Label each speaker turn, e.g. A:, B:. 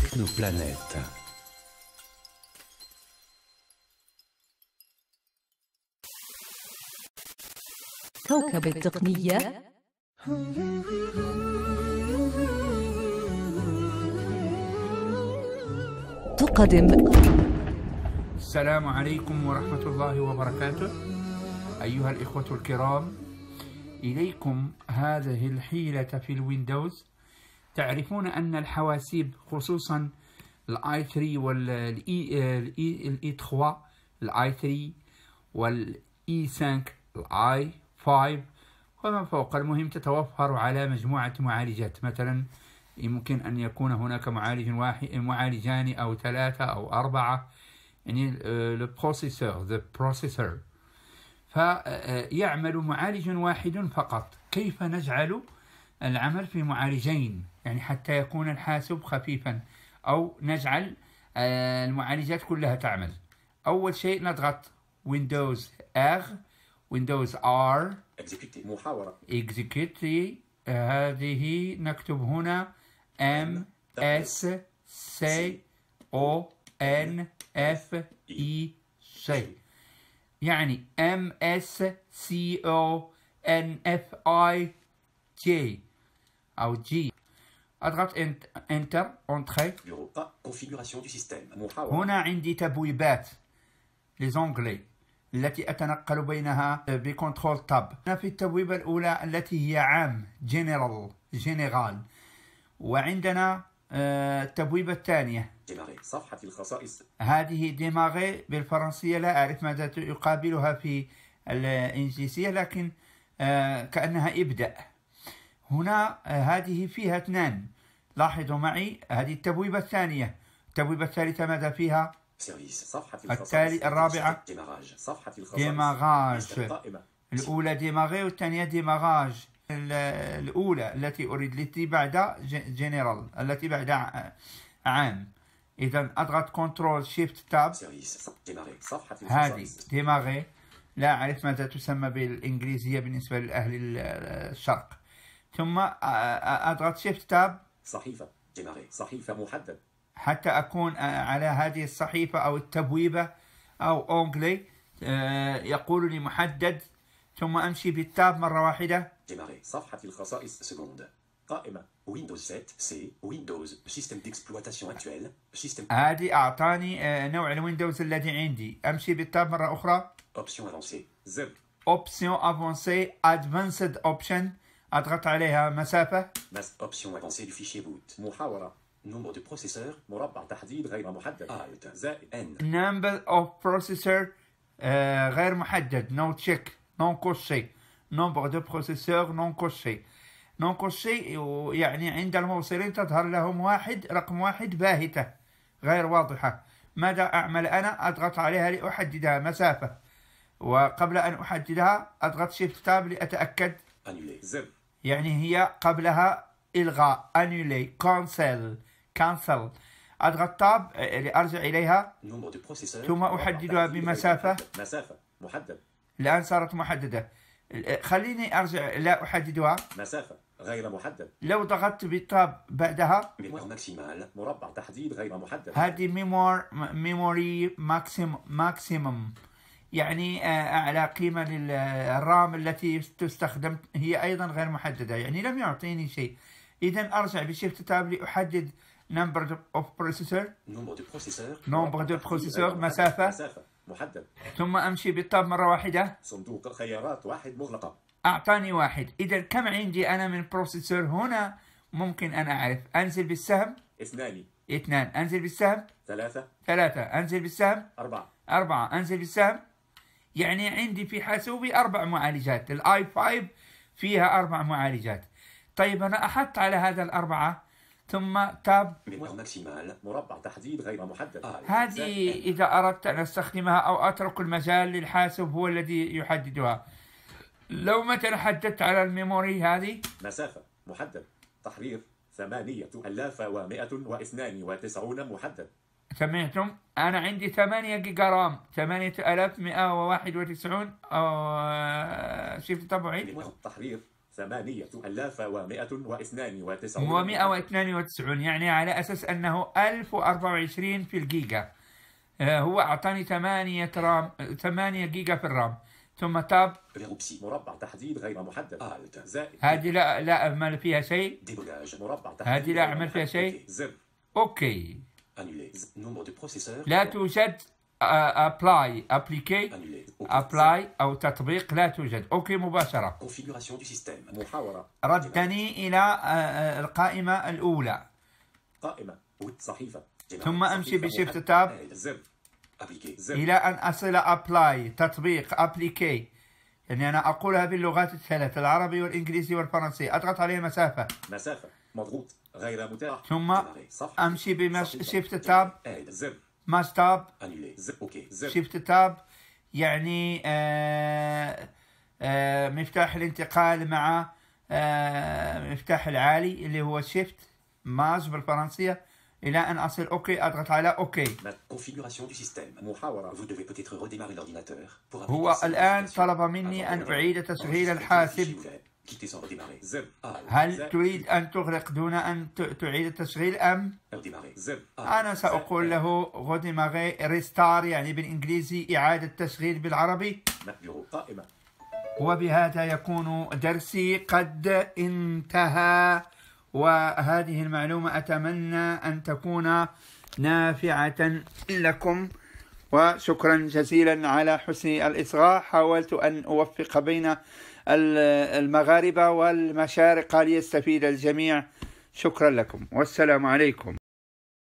A: Technoplanète. كوكب التقنية
B: تقدم السلام عليكم ورحمة الله وبركاته أيها الإخوة الكرام إليكم هذه الحيلة في الويندوز تعرفون أن الحواسيب خصوصا الاي 3 والاي الاي 3 الاي 3 والاي 5 الاي 5 ومن فوق المهم تتوفر على مجموعة معالجات مثلا يمكن أن يكون هناك معالج واحد معالجان أو ثلاثة أو أربعة يعني البروسيسور ذا بروسيسور فيعمل معالج واحد فقط كيف نجعل العمل في معالجين يعني حتى يكون الحاسوب خفيفا أو نجعل آه، المعالجات كلها تعمل أول شيء نضغط ويندوز R ويندوز R محاورة اكزيكيوتي هذه نكتب هنا M S C O N F E C يعني M S C O N F I J أو G À droite, Enter, Entrée.
A: Bureau Configuration du système. هنا
B: عندي تبويبات لزونغلي التي أتنقل بينها آه، بكنترول تاب هنا في التبويبة الأولى التي هي عام جنرال جنرال وعندنا آه، التبويبة الثانية
A: صفحة الخصائص
B: هذه ديماغي بالفرنسية لا أعرف ماذا يقابلها في الإنجليزية لكن آه، كأنها إبدأ هنا آه، هذه فيها اثنان لاحظوا معي هذه التبويبة الثانية التبويبة الثالثة ماذا فيها؟
A: صفحة التالي الرابعة ديماغاج
B: الأولى ديماغي والثانية ديماغاج الأولى التي أريد التي بعد جنرال التي بعد عام إذا أضغط كنترول شيفت تاب هذه ديماغي لا أعرف ماذا تسمى بالإنجليزية بالنسبة لأهل الشرق ثم أضغط شيفت تاب صحيفة جماري. صحيفة محدد حتى أكون على هذه الصحيفة أو التبويبة أو أونجلي يقول لي محدد ثم أمشي بالتاب مرة واحدة
A: جماري. صفحة الخصائص سكوند قائمة ويندوز 7 سي ويندوز سيستم ديكسبلواتاسيون اكتويل سيستم
B: هذه أعطاني نوع الويندوز الذي عندي أمشي بالتاب مرة أخرى
A: اوبسيون افونسي زر
B: اوبسيون افونسي ادفانسد اوبشن اضغط عليها مسافة
A: بس اوبسيون افونسي دو فيشي بوت محاورة نمبر دو بروسيسور مربع تحديد غير محدد الت زائد ان
B: نمبر اوف بروسيسور غير محدد نو تشيك نو كوشي نمبر دو بروسيسور نو كوشي نو كوشي يعني عند الموصلين تظهر لهم واحد رقم واحد باهتة غير واضحة ماذا أعمل أنا أضغط عليها لأحددها مسافة وقبل أن أحددها أضغط شيفت تاب لأتأكد يعني هي قبلها إلغاء أنولي كونسل كانسل الغطاب اللي أرجع إليها
A: ثم أحددها بمسافة مسافة محدد
B: الآن صارت محددة خليني أرجع لا أحددها
A: مسافة غير محدد لو ضغطت
B: بالطاب بعدها
A: ماكسيمال مربع تحديد غير محدد هذه
B: ميمور ميموري ماكسيم ماكسيمم يعني آه، أعلى قيمة للرام التي تستخدم هي أيضا غير محددة يعني لم يعطيني شيء إذا أرجع بشيفت تاب لأحدد نمبر اوف بروسيسور
A: نمبر دو بروسيسور نمبر دو بروسيسور مسافة مسافة محدد
B: ثم أمشي بالطاب مرة واحدة صندوق الخيارات واحد مغلقة أعطاني واحد إذا كم عندي أنا من بروسيسور هنا ممكن أن أعرف أنزل بالسهم اثنان اثنان أنزل بالسهم ثلاثة ثلاثة أنزل بالسهم أربعة أربعة أنزل بالسهم يعني عندي في حاسوبي أربع معالجات الآي 5 فيها أربع معالجات طيب أنا أحط على هذا الأربعة ثم تاب
A: مربع تحديد غير محدد آه،
B: هذه إذا أردت أن أستخدمها أو أترك المجال للحاسب هو الذي يحددها لو مثلا حددت على الميموري هذه
A: مسافة محدد تحرير 8192 محدد
B: سمعتم أنا عندي 8 جيجا رام 8191 آه، شفت طبعي التحرير
A: 8192
B: و192 يعني على أساس أنه 1024 في الجيجا آه، هو أعطاني 8 رام 8 جيجا في الرام ثم تاب
A: مربع تحديد غير محدد الت زائد
B: هذه لا لا أعمل فيها شيء
A: مربع تحديد هذه
B: لا أعمل فيها شيء زر أوكي
A: Nombre de processeurs. لا
B: توجد ابلاي ابليكي ابلاي او تطبيق لا توجد اوكي مباشره محاوره ردني الى القائمه الاولى قائمه
A: صحيفه ثم امشي بشيفت تاب الى
B: ان اصل ابلاي تطبيق ابليكي يعني انا اقولها باللغات الثلاث العربي والانجليزي والفرنسي اضغط عليه مسافه
A: مسافه مضغوط غير متاح ثم
B: امشي بشيفت شيفت تاب ماس تاب شيفت تاب يعني آه، آه، مفتاح الانتقال مع آه، مفتاح العالي اللي هو شيفت ماس بالفرنسيه الى ان اصل اوكي اضغط على اوكي هو الان طلب مني ان اعيد تشغيل الحاسب Ah. هل تريد أن تغلق دون أن تعيد التشغيل أم؟ آه. أنا سأقول له غوديماغي ريستار يعني بالإنجليزي إعادة تشغيل بالعربي قائمة وبهذا يكون درسي قد انتهى وهذه المعلومة أتمنى أن تكون نافعة لكم وشكرا جزيلا على حسن الإصغاء حاولت أن أوفق بين المغاربة والمشارقة ليستفيد الجميع شكرا لكم والسلام عليكم